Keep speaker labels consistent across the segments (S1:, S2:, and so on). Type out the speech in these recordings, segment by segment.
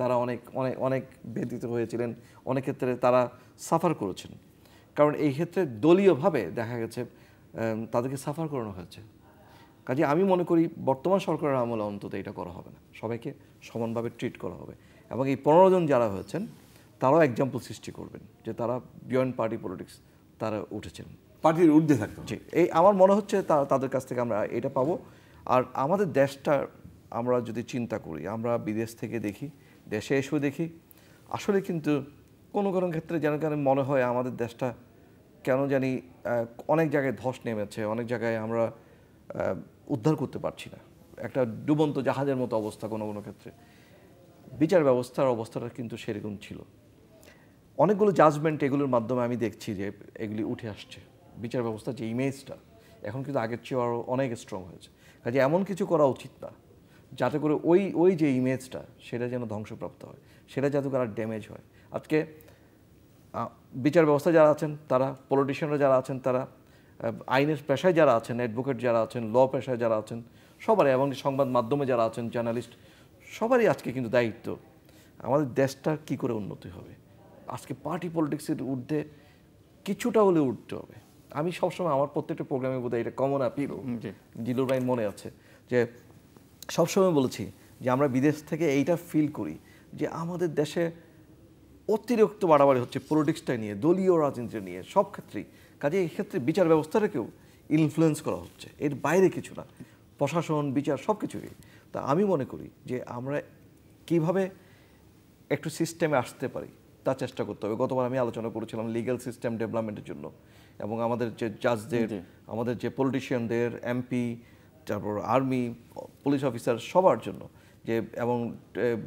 S1: তারা অনেক অনেক অনেক ব্যথিত হয়েছিলেন অনেক ক্ষেত্রে তারা সাফার করেছেন কারণ এই ক্ষেত্রে দলীয়ভাবে দেখা গেছে তাদেরকে সাফার করানো হয়েছে কাজে আমি মনে করি বর্তমান সরকারের আমলে অন্তত এটা করা হবে না সবাইকে সমানভাবে ট্রিট করা হবে এবং এই পনেরো জন যারা হয়েছেন তারাও এক্সাম্পল সৃষ্টি করবেন যে তারা বিয়ন্ড পার্টি পলিটিক্স তারা উঠেছেন পার্টির উর্ধে থাকবে জি এই আমার মনে হচ্ছে তারা তাদের কাছ থেকে আমরা এটা পাবো আর আমাদের দেশটা আমরা যদি চিন্তা করি আমরা বিদেশ থেকে দেখি দেশে এসেও দেখি আসলে কিন্তু কোনো কোনো ক্ষেত্রে যেন কেন মনে হয় আমাদের দেশটা কেন জানি অনেক জায়গায় ধস নেমেছে অনেক জায়গায় আমরা উদ্ধার করতে পারছি না একটা ডুবন্ত জাহাজের মতো অবস্থা কোনো কোনো ক্ষেত্রে বিচার ব্যবস্থার অবস্থাটা কিন্তু সেরকম ছিল অনেকগুলো জাজমেন্ট এগুলোর মাধ্যমে আমি দেখছি যে এগুলি উঠে আসছে বিচার ব্যবস্থার যে ইমেজটা এখন কিন্তু আগের চেয়ে আরও অনেক স্ট্রং হয়েছে কাজে এমন কিছু করা উচিত না যাতে করে ওই ওই যে ইমেজটা সেটা যেন ধ্বংসপ্রাপ্ত হয় সেটা যাতে করে আর ড্যামেজ হয় আজকে বিচার ব্যবস্থা যারা আছেন তারা পলিটিশিয়ানরা যারা আছেন তারা আইনের পেশায় যারা আছেন অ্যাডভোকেট যারা আছেন ল পেশায় যারা আছেন সবারই এবং সংবাদ মাধ্যমে যারা আছেন জার্নালিস্ট সবারই আজকে কিন্তু দায়িত্ব আমাদের দেশটা কি করে উন্নতি হবে আজকে পার্টি পলিটিক্সের ঊর্ধ্বে কিছুটা হলে উঠতে হবে আমি সবসময় আমার প্রত্যেকটা প্রোগ্রামে বোধহয় এটা কমন আপিল দিলুর ভাই মনে আছে যে সবসময় বলেছি যে আমরা বিদেশ থেকে এইটা ফিল করি যে আমাদের দেশে অতিরিক্ত বাড়াবাড়ি হচ্ছে পলিটিক্সটা নিয়ে দলীয় রাজনীতি নিয়ে সব ক্ষেত্রেই কাজে এক্ষেত্রে বিচার ব্যবস্থাটাকেও ইনফ্লুয়েন্স করা হচ্ছে এর বাইরে কিছু না প্রশাসন বিচার সব কিছুই তা আমি মনে করি যে আমরা কিভাবে একটু সিস্টেমে আসতে পারি তা চেষ্টা করতে হবে গতবার আমি আলোচনা করেছিলাম লিগ্যাল সিস্টেম ডেভেলপমেন্টের জন্য এবং আমাদের যে জাজদের আমাদের যে পলিটিশিয়ানদের এমপি তারপর আর্মি পুলিশ অফিসার সবার জন্য যে এবং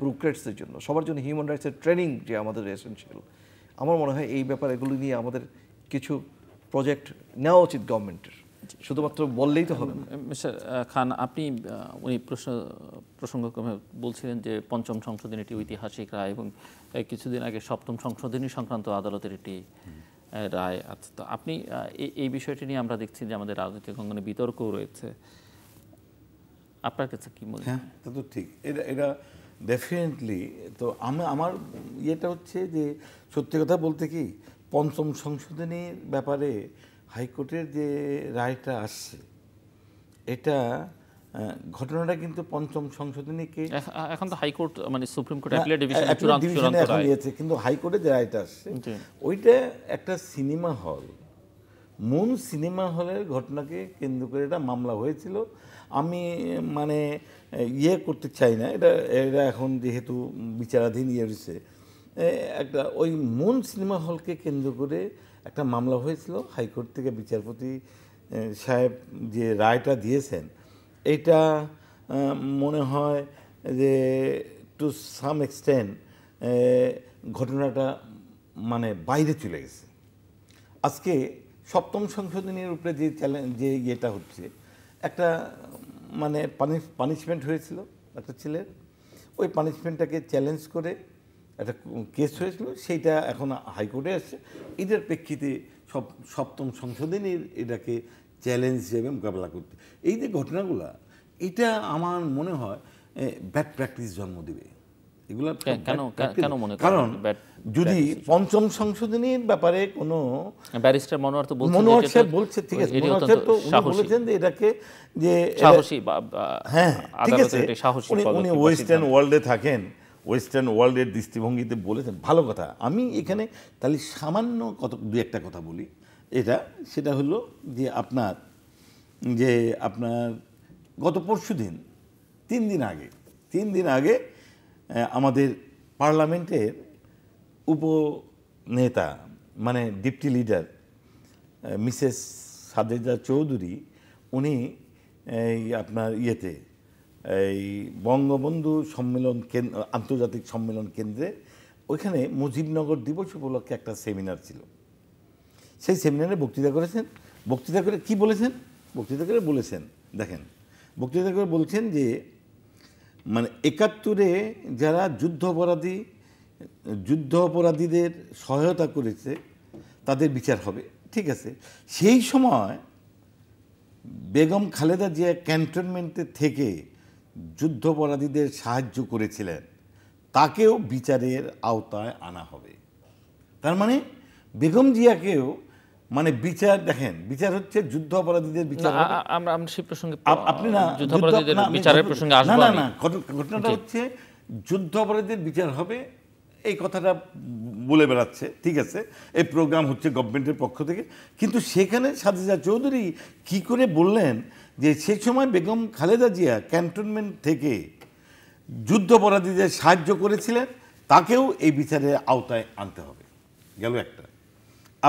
S1: ব্রুক্রেটসদের জন্য সবার জন্য হিউম্যান রাইটসের ট্রেনিং যে আমাদের এসেন্সিয়াল আমার মনে হয় এই ব্যাপার এগুলো নিয়ে আমাদের কিছু প্রজেক্ট নেওয়া উচিত গভর্নমেন্টের শুধুমাত্র বললেই তো হবে
S2: মিস্টার খান আপনি উনি প্রশ্ন প্রসঙ্গক্রমে বলছিলেন যে পঞ্চম সংশোধন একটি ঐতিহাসিক রায় এবং কিছুদিন আগে সপ্তম সংশোধনী সংক্রান্ত আদালতের একটি রায় আছে আচ্ছা, তো আপনি এই বিষয়টি নিয়ে আমরা দেখছি যে আমাদের রাজনৈতিক অঙ্গনে বিতর্কও রয়েছে
S3: আপনার কাছে কি মনে হ্যাঁ তা তো ঠিক এটা এটা ডেফিনেটলি তো আমি আমার ইয়েটা হচ্ছে যে সত্যি কথা বলতে কি পঞ্চম সংশোধনীর ব্যাপারে হাইকোর্টের যে রায়টা আসছে এটা ঘটনাটা কিন্তু পঞ্চম সংশোধনীকে এখন তো হাইকোর্ট মানে সুপ্রিম কোর্ট অ্যাপিলেট ডিভিশন কিন্তু হাইকোর্টের যে রায়টা আসছে ওইটা একটা সিনেমা হল মূল সিনেমা হলের ঘটনাকে কেন্দ্র করে এটা মামলা হয়েছিল আমি মানে ইয়ে করতে চাই না এটা এটা এখন যেহেতু বিচারাধীন ইয়ে রয়েছে একটা ওই মূল সিনেমা হলকে কেন্দ্র করে একটা মামলা হয়েছিল হাইকোর্ট থেকে বিচারপতি সাহেব যে রায়টা দিয়েছেন এটা মনে হয় যে টু সাম এক্সটেন্ট ঘটনাটা মানে বাইরে চলে গেছে আজকে সপ্তম সংশোধনীর উপরে যে চ্যালেঞ্জ যে ইয়েটা হচ্ছে একটা মানে পানিশ পানিশমেন্ট হয়েছিল একটা ছেলের ওই পানিশমেন্টটাকে চ্যালেঞ্জ করে একটা কেস হয়েছিল সেইটা এখন হাইকোর্টে আসছে এটার প্রেক্ষিতে সব সপ্তম সংশোধনীর এটাকে চ্যালেঞ্জ হিসেবে মোকাবেলা করতে এই যে ঘটনাগুলো এটা আমার মনে হয় ব্যাড প্র্যাকটিস জন্ম দেবে কারণ যদি পঞ্চম সংশোধনীর ব্যাপারে কোনো ব্যারিস্টার মনোয়ার তো বলছে ঠিক আছে মনোয়ার তো বলেছেন যে এটাকে যে সাহসী হ্যাঁ ঠিক আছে সাহসী উনি ওয়েস্টার্ন ওয়ার্ল্ডে থাকেন ওয়েস্টার্ন ওয়ার্ল্ডের দৃষ্টিভঙ্গিতে বলেছেন ভালো কথা আমি এখানে তাহলে সামান্য কত দু একটা কথা বলি এটা সেটা হলো যে আপনার যে আপনার গত পরশু দিন তিন দিন আগে তিন দিন আগে আমাদের পার্লামেন্টের উপনেতা মানে deputy leader Mrs Sajeda Chowdhury উনি এই আপনার ইয়েতে এই বঙ্গবন্ধু সম্মেলন কেন্দ্র আন্তর্জাতিক সম্মেলন কেন্দ্রে ওইখানে মুজিবনগর দিবস উপলক্ষে একটা সেমিনার ছিল সেই সেমিনারে বক্তৃতা করেছেন বক্তৃতা করে কি বলেছেন বক্তৃতা করে বলেছেন দেখেন বক্তৃতা করে বলছেন যে মানে একাত্তরে যারা যুদ্ধ অপরাধী যুদ্ধ অপরাধীদের সহায়তা করেছে তাদের বিচার হবে ঠিক আছে সেই সময় বেগম খালেদা জিয়া ক্যান্টনমেন্টে থেকে যুদ্ধপরাধীদের সাহায্য করেছিলেন তাকেও বিচারের আওতায় আনা হবে তার মানে বেগম জিয়াকেও মানে বিচার দেখেন বিচার হচ্ছে যুদ্ধ অপরাধীদের বিচার মানে
S2: আমরা আমরা সেই প্রসঙ্গে আপনি না যুদ্ধ অপরাধীদের বিচারের প্রসঙ্গে না না
S3: ঘটনাটা হচ্ছে যুদ্ধ অপরাধীদের বিচার হবে এই কথাটা বলে বেড়াচ্ছে ঠিক আছে এই প্রোগ্রাম হচ্ছে গভর্নমেন্টের পক্ষ থেকে কিন্তু সেখানে সাজিদা চৌধুরী কি করে বললেন যে সে সময় বেগম খালেদা জিয়া ক্যান্টনমেন্ট থেকে যুদ্ধপরাধীদের সাহায্য করেছিলেন তাকেও এই বিচারের আওতায় আনতে হবে গেল একটা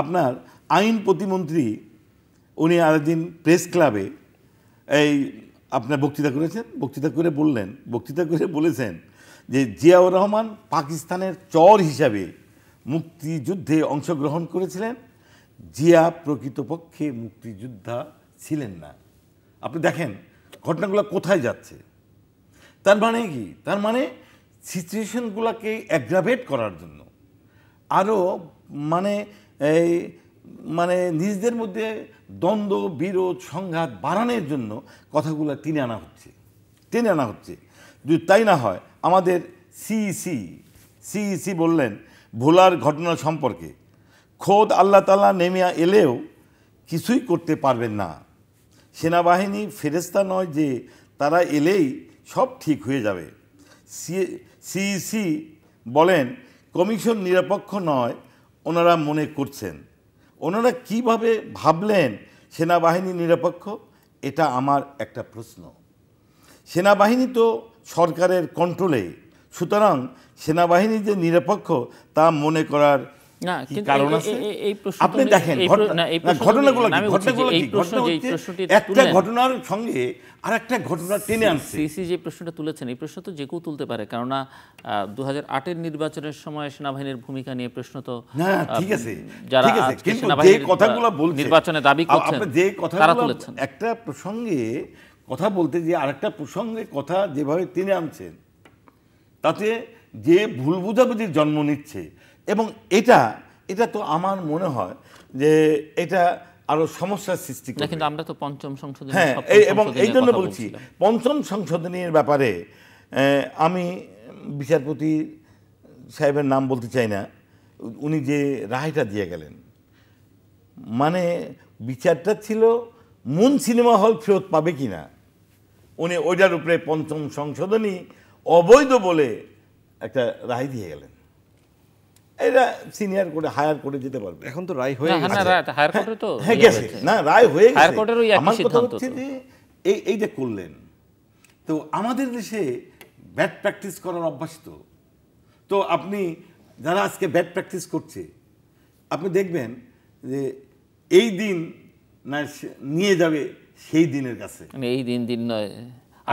S3: আপনার আইন প্রতিমন্ত্রী উনি আরেকদিন প্রেস ক্লাবে এই আপনার বক্তৃতা করেছেন বক্তৃতা করে বললেন বক্তৃতা করে বলেছেন যে জিয়াউর রহমান পাকিস্তানের চর হিসাবে মুক্তিযুদ্ধে অংশগ্রহণ করেছিলেন জিয়া প্রকৃতপক্ষে মুক্তিযোদ্ধা ছিলেন না আপনি দেখেন ঘটনাগুলো কোথায় যাচ্ছে তার মানে কি তার মানে সিচুয়েশনগুলোকে অ্যাগ্রাভেট করার জন্য আরও মানে এই মানে নিজেদের মধ্যে দ্বন্দ্ব বিরোধ সংঘাত বাড়ানোর জন্য কথাগুলো টেনে আনা হচ্ছে টেনে আনা হচ্ছে যদি তাই না হয় আমাদের সিইসি সিইসি e e বললেন ভোলার ঘটনা সম্পর্কে খোদ আল্লাহ তালা নেমে এলেও কিছুই করতে পারবেন না সেনাবাহিনী ফেরেস্তা নয় যে তারা এলেই সব ঠিক হয়ে যাবে সিইসি e বলেন কমিশন নিরপেক্ষ নয় ওনারা মনে করছেন ওনারা কিভাবে ভাবলেন সেনাবাহিনী নিরপেক্ষ এটা আমার একটা প্রশ্ন সেনাবাহিনী তো সরকারের কন্ট্রোলে সুতরাং সেনাবাহিনী যে নিরপেক্ষ তা মনে করার আপনি দেখেন ঘটনাগুলো ঘটনাগুলো একটা ঘটনার সঙ্গে আর একটা
S2: ঘটনা টেনে আনছে সিসি যে প্রশ্নটা তুলেছেন এই প্রশ্ন তো যে কেউ তুলতে পারে কেননা দু হাজার নির্বাচনের সময় সেনাবাহিনীর ভূমিকা নিয়ে প্রশ্ন তো না ঠিক আছে যারা কিন্তু যে কথাগুলো বলছে নির্বাচনে দাবি করছেন যে কথাগুলো
S3: একটা প্রসঙ্গে কথা বলতে যে আরেকটা প্রসঙ্গে কথা যেভাবে টেনে আনছেন তাতে যে ভুল বুঝাবুঝির জন্ম নিচ্ছে এবং এটা এটা তো আমার মনে হয় যে এটা আরো সমস্যার সৃষ্টি করে
S2: কিন্তু আমরা তো পঞ্চম সংশোধন হ্যাঁ এবং এই জন্য বলছি
S3: পঞ্চম সংশোধনীর ব্যাপারে আমি বিচারপতি সাহেবের নাম বলতে চাই না উনি যে রায়টা দিয়ে গেলেন মানে বিচারটা ছিল মুন সিনেমা হল ফেরত পাবে কি না উনি ওইটার উপরে পঞ্চম সংশোধনী অবৈধ বলে একটা রায় দিয়ে গেলেন সিনিয়র হায়ার যেতে পারবে এখন তো রায় হয়ে হ্যাঁ, গেছে না
S2: হায়ার কোর্টে তো হ্যাঁ ইয়ে গেছে না রায় হয়ে গেছে হায়ার কোর্টেরও
S3: এই এই যে করলেন তো আমাদের দেশে ব্যাট প্র্যাকটিস করার অভ্যাস তো তো আপনি যারা আজকে ব্যাট প্র্যাকটিস করছে আপনি দেখবেন যে এই দিন না নিয়ে যাবে সেই দিনের কাছে
S2: মানে এই দিন দিন নয়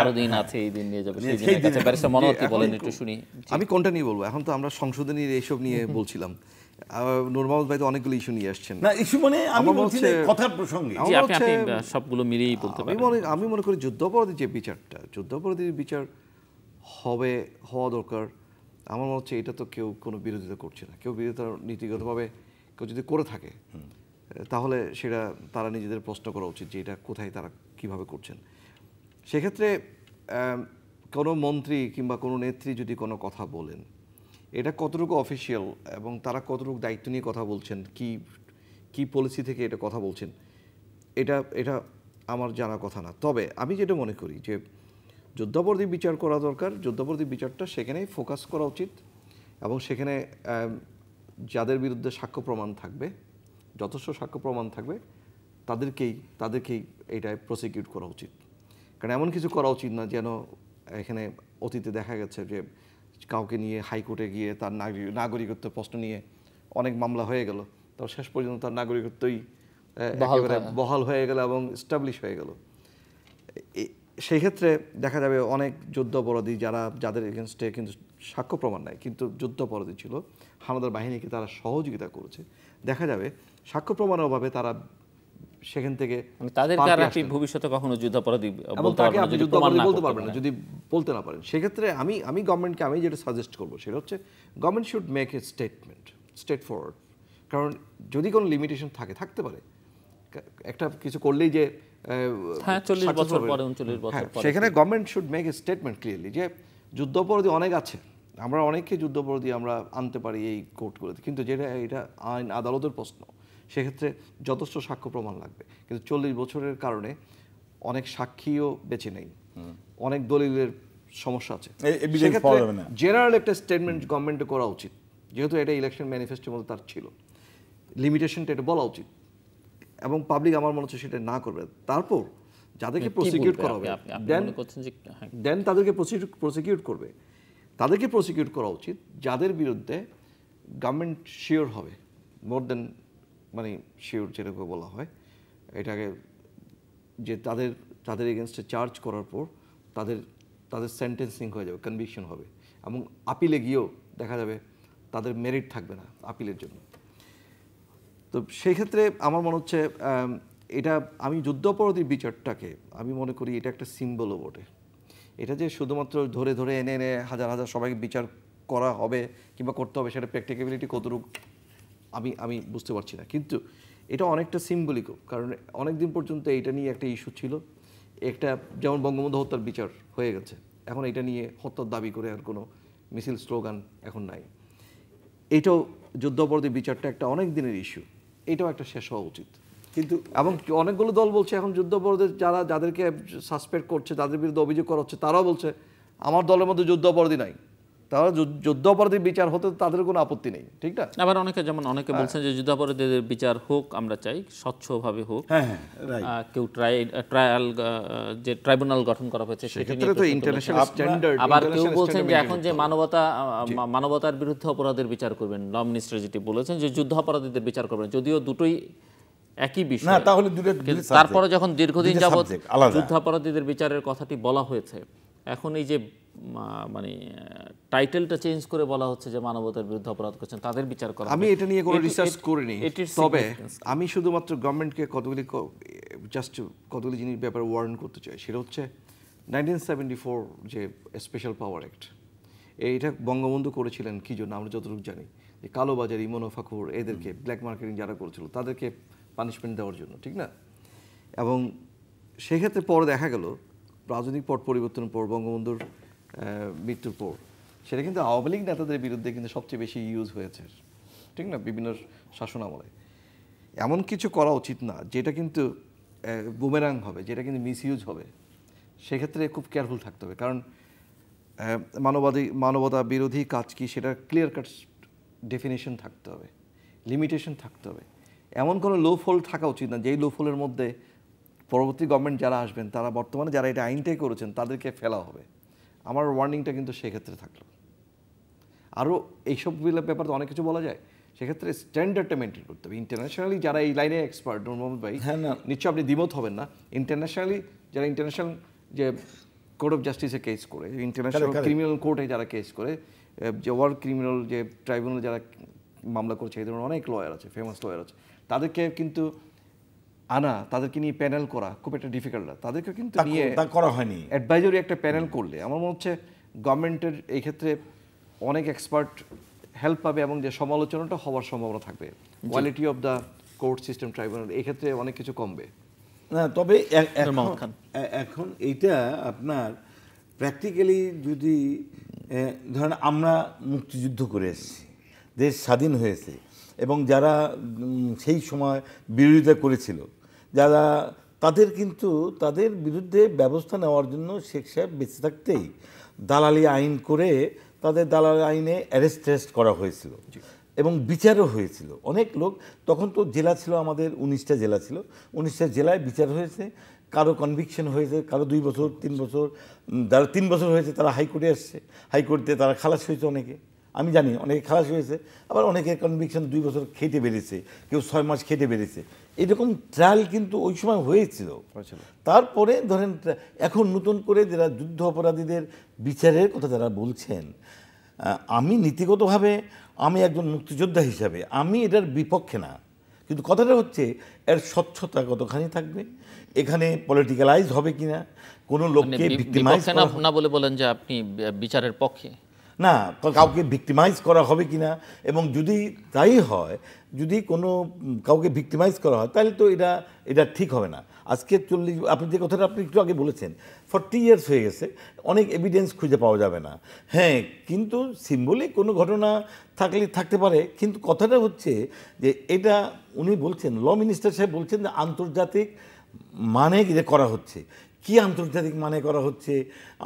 S2: আরো দিন আছে এই দিন নিয়ে যাবে সেই ব্যারিস্টার বলেন একটু শুনি
S1: আমি কোনটা নিয়ে বলবো এখন তো আমরা সংশোধনীর এইসব নিয়ে বলছিলাম নরমাল ভাই তো অনেকগুলো ইস্যু নিয়ে আসছেন না ইস্যু মানে আমি বলছি কথার প্রসঙ্গে জি আপনি সবগুলো মিলিয়েই বলতে পারেন আমি মনে করি যে বিচারটা যুদ্ধাপরাধীর বিচার হবে হওয়া দরকার আমার মনে হচ্ছে এটা তো কেউ কোনো বিরোধিতা করছে না কেউ বিরোধিতা নীতিগতভাবে কেউ যদি করে থাকে তাহলে সেটা তারা নিজেদের প্রশ্ন করা উচিত যে এটা কোথায় তারা কিভাবে করছেন সেক্ষেত্রে কোনো মন্ত্রী কিংবা কোনো নেত্রী যদি কোনো কথা বলেন এটা কতটুকু অফিসিয়াল এবং তারা কতটুকু দায়িত্ব নিয়ে কথা বলছেন কি কি পলিসি থেকে এটা কথা বলছেন এটা এটা আমার জানা কথা না তবে আমি যেটা মনে করি যে যুদ্ধাপরাধী বিচার করা দরকার যুদ্ধাপরাধী বিচারটা সেখানেই ফোকাস করা উচিত এবং সেখানে যাদের বিরুদ্ধে সাক্ষ্য প্রমাণ থাকবে যথেষ্ট সাক্ষ্য প্রমাণ থাকবে তাদেরকেই তাদেরকেই এটা প্রসিকিউট করা উচিত কারণ এমন কিছু করা উচিত না যেন এখানে অতীতে দেখা গেছে যে কাউকে নিয়ে হাইকোর্টে গিয়ে তার নাগরিকত্ব প্রশ্ন নিয়ে অনেক মামলা হয়ে গেল তো শেষ পর্যন্ত তার নাগরিকত্বই বহাল হয়ে গেল এবং স্টাবলিশ হয়ে গেল সেই ক্ষেত্রে দেখা যাবে অনেক যুদ্ধাপরাধী যারা যাদের এগেনস্টে কিন্তু সাক্ষ্য প্রমাণ নাই কিন্তু যুদ্ধাপরাধী ছিল হামাদার বাহিনীকে তারা সহযোগিতা করেছে দেখা যাবে সাক্ষ্য প্রমাণের অভাবে তারা সেখান থেকে মানে তাদের আপনি ভবিষ্যতে
S2: কখনো যুদ্ধাপরাধী
S1: বলতে পারবেন না যদি বলতে না পারেন সেক্ষেত্রে আমি আমি গভর্নমেন্টকে আমি যেটা সাজেস্ট করবো সেটা হচ্ছে government should make a statement straightforward কারণ যদি কোনো লিমিটেশন থাকে থাকতে পারে একটা কিছু করলেই যে হ্যাঁ, হ্যাঁ, সেখানে government should make a statement clearly যে যুদ্ধাপরাধী অনেক আছে আমরা অনেককে যুদ্ধাপরাধী আমরা আনতে পারি এই কোর্টগুলোতে কিন্তু যেটা এটা আইন আদালতের প্রশ্ন সেক্ষেত্রে যথেষ্ট সাক্ষ্য প্রমাণ লাগবে কিন্তু চল্লিশ বছরের কারণে অনেক সাক্ষীও বেঁচে নেই অনেক দলিলের সমস্যা আছে জেনারেল একটা স্টেটমেন্ট গভর্নমেন্টে করা উচিত যেহেতু এটা ইলেকশন ম্যানিফেস্টোর মধ্যে তার ছিল লিমিটেশনটা এটা বলা উচিত এবং পাবলিক আমার মনে হচ্ছে সেটা না করবে তারপর যাদেরকে প্রসিকিউট করা হবে দেন হ্যাঁ। তাদেরকে প্রসিকিউট করবে তাদেরকে প্রসিকিউট করা উচিত যাদের বিরুদ্ধে গভর্নমেন্ট শিওর হবে মোর দেন মানে শিওর যেটাকে বলা হয় এটাকে যে তাদের তাদের এগেনস্টে চার্জ করার পর তাদের তাদের সেন্টেন্সিং হয়ে যাবে কনভিকশন হবে এবং আপিলে গিয়েও দেখা যাবে তাদের মেরিট থাকবে না আপিলের জন্য তো সেই ক্ষেত্রে আমার মনে হচ্ছে এটা আমি যুদ্ধাপরাধীর বিচারটাকে আমি মনে করি এটা একটা সিম্বলও বটে এটা যে শুধুমাত্র ধরে ধরে এনে এনে হাজার হাজার সবাইকে বিচার করা হবে কিংবা করতে হবে সেটা প্র্যাকটিক্যাবিলিটি কতটুকু আমি আমি বুঝতে পারছি না কিন্তু এটা অনেকটা সিম্বলিকও কারণ অনেক দিন পর্যন্ত এটা নিয়ে একটা ইস্যু ছিল একটা যেমন বঙ্গবন্ধু হত্যার বিচার হয়ে গেছে এখন এটা নিয়ে হত্যার দাবি করে আর কোনো মিছিল স্লোগান এখন নাই এটাও অপরাধী বিচারটা একটা অনেক দিনের ইস্যু এটাও একটা শেষ হওয়া উচিত কিন্তু এবং অনেকগুলো দল বলছে এখন যুদ্ধাপরাধের যারা যাদেরকে সাসপেক্ট করছে তাদের বিরুদ্ধে অভিযোগ করা হচ্ছে তারাও বলছে আমার দলের মধ্যে যুদ্ধাপরাধী নাই তাহলে যুদ্ধাপরাধীর বিচার হতে তাদের কোনো আপত্তি নেই ঠিক না আবার অনেকে যেমন অনেকে হ্যাঁ। বলছেন
S2: যে যুদ্ধাপরাধীদের বিচার হোক আমরা চাই স্বচ্ছভাবে হোক হ্যাঁ, হ্যাঁ, কেউ ট্রায়াল যে ট্রাইব্যুনাল গঠন করা হয়েছে আবার কেউ বলছেন যে এখন যে মানবতা মানবতার বিরুদ্ধে অপরাধের বিচার করবেন ল মিনিস্টার যেটি বলেছেন যে যুদ্ধাপরাধীদের বিচার করবেন যদিও দুটোই একই বিষয় না তাহলে তারপরে যখন দীর্ঘদিন যাবৎ যুদ্ধাপরাধীদের বিচারের কথাটি বলা হয়েছে এখন এই যে মানে টাইটেলটা চেঞ্জ করে বলা হচ্ছে যে মানবতার বিরুদ্ধে অপরাধ করছেন তাদের বিচার করা আমি এটা নিয়ে কোনো রিসার্চ করিনি তবে
S1: আমি শুধুমাত্র গভর্নমেন্টকে কতগুলি জাস্ট কতগুলি জিনিস ব্যাপারে ওয়ার্ন করতে চাই সেটা হচ্ছে নাইনটিন সেভেন্টি ফোর যে স্পেশাল পাওয়ার অ্যাক্ট এইটা বঙ্গবন্ধু করেছিলেন কী জন্য আমরা যতটুকু জানি যে কালোবাজারি মনোফাকুর এদেরকে ব্ল্যাক মার্কেটিং যারা করেছিল তাদেরকে পানিশমেন্ট দেওয়ার জন্য ঠিক না এবং সেক্ষেত্রে পরে দেখা গেল রাজনৈতিক পট পরিবর্তনের পর বঙ্গবন্ধুর মৃত্যুর পর সেটা কিন্তু আওয়ামী লীগ নেতাদের বিরুদ্ধে কিন্তু সবচেয়ে বেশি ইউজ হয়েছে ঠিক না বিভিন্ন শাসন আমলে এমন কিছু করা উচিত না যেটা কিন্তু বুমেরাং হবে যেটা কিন্তু মিসইউজ হবে সেক্ষেত্রে খুব কেয়ারফুল থাকতে হবে কারণ মানবাধি মানবতা বিরোধী কাজ কি সেটা ক্লিয়ার কাট ডেফিনেশন থাকতে হবে লিমিটেশন থাকতে হবে এমন কোনো লো ফল থাকা উচিত না যেই লো ফলের মধ্যে পরবর্তী গভর্নমেন্ট যারা আসবেন তারা বর্তমানে যারা এটা আইনটাই করেছেন তাদেরকে ফেলা হবে আমার ওয়ার্নিংটা কিন্তু সেক্ষেত্রে থাকলো আরও এইসব ব্যাপারে তো অনেক কিছু বলা যায় সেক্ষেত্রে স্ট্যান্ডার্ডটা মেনটেন করতে হবে ইন্টারন্যাশনালি যারা এই লাইনে এক্সপার্ট মোহাম্মদ ভাই হ্যাঁ না নিশ্চয় আপনি দ্বিমত হবেন না ইন্টারন্যাশনালি যারা ইন্টারন্যাশনাল যে কোর্ট অফ জাস্টিসে কেস করে ইন্টারন্যাশনাল ক্রিমিনাল কোর্টে যারা কেস করে যে ওয়ার্ল্ড ক্রিমিনাল যে ট্রাইব্যুনাল যারা মামলা করছে এই ধরনের অনেক লয়ার আছে ফেমাস লয়ার আছে তাদেরকে কিন্তু আনা তাদেরকে নিয়ে প্যানেল করা খুব একটা ডিফিকাল্ট তাদেরকে কিন্তু নিয়ে করা হয়নি অ্যাডভাইজরি একটা প্যানেল করলে আমার মনে হচ্ছে গভর্নমেন্টের এই ক্ষেত্রে অনেক এক্সপার্ট হেল্প পাবে এবং যে সমালোচনাটা হওয়ার সম্ভাবনা থাকবে quality of the court system tribunal এই ক্ষেত্রে অনেক কিছু কমবে
S3: না তবে এখন এইটা আপনার প্র্যাকটিক্যালি যদি ধরেন আমরা মুক্তিযুদ্ধ করে এসেছি দেশ স্বাধীন হয়েছে এবং যারা সেই সময় বিরোধিতা করেছিল যারা তাদের কিন্তু তাদের বিরুদ্ধে ব্যবস্থা নেওয়ার জন্য শেখ সাহেব বেঁচে থাকতেই দালালি আইন করে তাদের দালালি আইনে অ্যারেস্ট টেস্ট করা হয়েছিল এবং বিচারও হয়েছিল অনেক লোক তখন তো জেলা ছিল আমাদের উনিশটা জেলা ছিল উনিশটা জেলায় বিচার হয়েছে কারো কনভিকশন হয়েছে কারো দুই বছর তিন বছর যারা তিন বছর হয়েছে তারা হাইকোর্টে আসছে হাইকোর্টে তারা খালাস হয়েছে অনেকে আমি জানি অনেকে খালাস হয়েছে আবার অনেকে কনভিকশন দুই বছর খেতে বেড়েছে কেউ ছয় মাস খেতে বেড়েছে এরকম ট্রায়াল কিন্তু ওই সময় হয়েছিল তারপরে ধরেন এখন নতুন করে যারা যুদ্ধ অপরাধীদের বিচারের কথা যারা বলছেন আমি নীতিগতভাবে আমি একজন মুক্তিযোদ্ধা হিসাবে আমি এটার বিপক্ষে না কিন্তু কথাটা হচ্ছে এর স্বচ্ছতা কতখানি থাকবে এখানে পলিটিক্যালাইজ হবে কিনা কোনো মানে লোককে
S2: না বলে বলেন যে আপনি বিচারের পক্ষে
S3: না কাউকে ভিক্টিমাইজ করা হবে কি না এবং যদি তাই হয় যদি কোনো কাউকে ভিক্টিমাইজ করা হয় তাহলে তো এটা এটা ঠিক হবে না আজকে চল্লিশ আপনি যে কথাটা আপনি একটু আগে বলেছেন ফর্টি ইয়ার্স হয়ে গেছে অনেক এভিডেন্স খুঁজে পাওয়া যাবে না হ্যাঁ কিন্তু সিম্বলিক কোনো ঘটনা থাকলে থাকতে পারে কিন্তু কথাটা হচ্ছে যে এটা উনি বলছেন ল মিনিস্টার সাহেব বলছেন যে আন্তর্জাতিক মানে এটা করা হচ্ছে কি আন্তর্জাতিক মানে করা হচ্ছে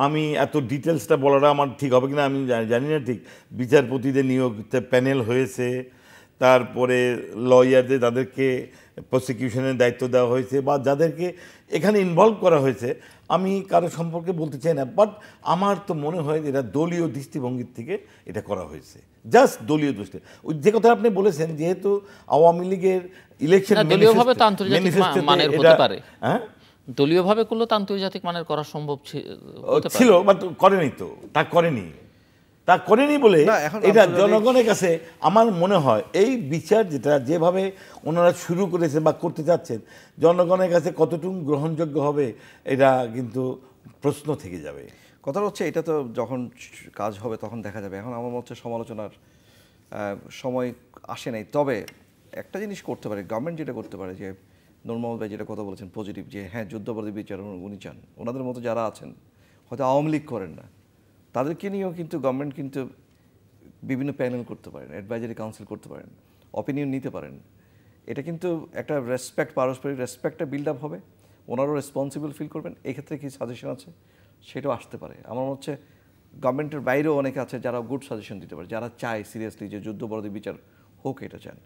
S3: আমি এত ডিটেলসটা বলাটা আমার ঠিক হবে কিনা আমি জানি না ঠিক বিচারপতিদের নিয়োগ প্যানেল হয়েছে তারপরে লয়ারদের তাদেরকে প্রসিকিউশনের দায়িত্ব দেওয়া হয়েছে বা যাদেরকে এখানে ইনভলভ করা হয়েছে আমি কারো সম্পর্কে বলতে চাই না বাট আমার তো মনে হয় যে এটা দলীয় দৃষ্টিভঙ্গির থেকে এটা করা হয়েছে জাস্ট দলীয় দৃষ্টি ওই যে কথা আপনি বলেছেন যেহেতু আওয়ামী লীগের ইলেকশন দলীয়ভাবে তো আন্তর্জাতিক মানের হতে পারে হ্যাঁ
S2: দলীয়ভাবে করলে তো আন্তর্জাতিক মানের করা সম্ভব
S3: ছিল বাট করেনি তো তা করেনি তা করেনি বলে এটা জনগণের কাছে আমার মনে হয় এই বিচার যেটা যেভাবে ওনারা শুরু করেছেন বা করতে
S1: চাচ্ছেন জনগণের কাছে কতটুকু গ্রহণযোগ্য হবে এটা কিন্তু প্রশ্ন থেকে যাবে কথা হচ্ছে এটা তো যখন কাজ হবে তখন দেখা যাবে এখন আমার মনে সমালোচনার সময় আসে নাই তবে একটা জিনিস করতে পারে গভর্নমেন্ট যেটা করতে পারে যে নর্মাল ভাই যেটা কথা বলেছেন পজিটিভ যে হ্যাঁ যুদ্ধাপরাধী বিচার উনি চান ওনাদের মতো যারা আছেন হয়তো আওয়ামী লীগ করেন না তাদেরকে নিয়েও কিন্তু গভর্নমেন্ট কিন্তু বিভিন্ন প্যানেল করতে পারেন অ্যাডভাইজারি কাউন্সিল করতে পারেন অপিনিয়ন নিতে পারেন এটা কিন্তু একটা রেসপেক্ট পারস্পরিক রেসপেক্টটা বিল্ড আপ হবে ওনারও রেসপন্সিবল ফিল করবেন এক্ষেত্রে কী সাজেশন আছে সেটাও আসতে পারে আমার মনে হচ্ছে গভর্নমেন্টের বাইরেও অনেকে আছে যারা গুড সাজেশন দিতে পারে যারা চায় সিরিয়াসলি যে যুদ্ধপরাধী বিচার হোক এটা চান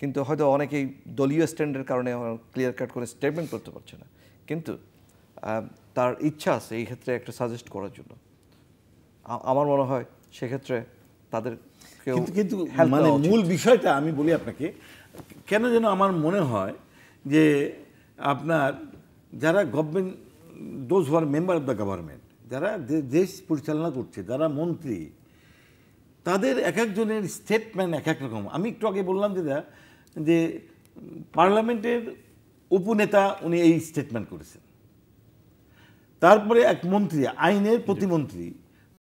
S1: কিন্তু হয়তো অনেকেই দলীয় স্ট্যান্ডের কারণে ক্লিয়ার কাট করে স্টেটমেন্ট করতে পারছে না কিন্তু তার ইচ্ছা আছে এই ক্ষেত্রে একটা সাজেস্ট করার জন্য আমার মনে হয় সেক্ষেত্রে তাদের কিন্তু
S3: কিন্তু মানে
S1: মূল বিষয়টা আমি বলি আপনাকে কেন যেন আমার মনে হয়
S3: যে আপনার যারা গভর্নমেন্ট দোজ হওয়ার মেম্বার অফ দ্য গভর্নমেন্ট যারা দেশ পরিচালনা করছে যারা মন্ত্রী তাদের এক একজনের স্টেটমেন্ট এক এক রকম আমি একটু আগে বললাম যে যে পার্লামেন্টের উপনেতা উনি এই স্টেটমেন্ট করেছেন তারপরে এক মন্ত্রী আইনের প্রতিমন্ত্রী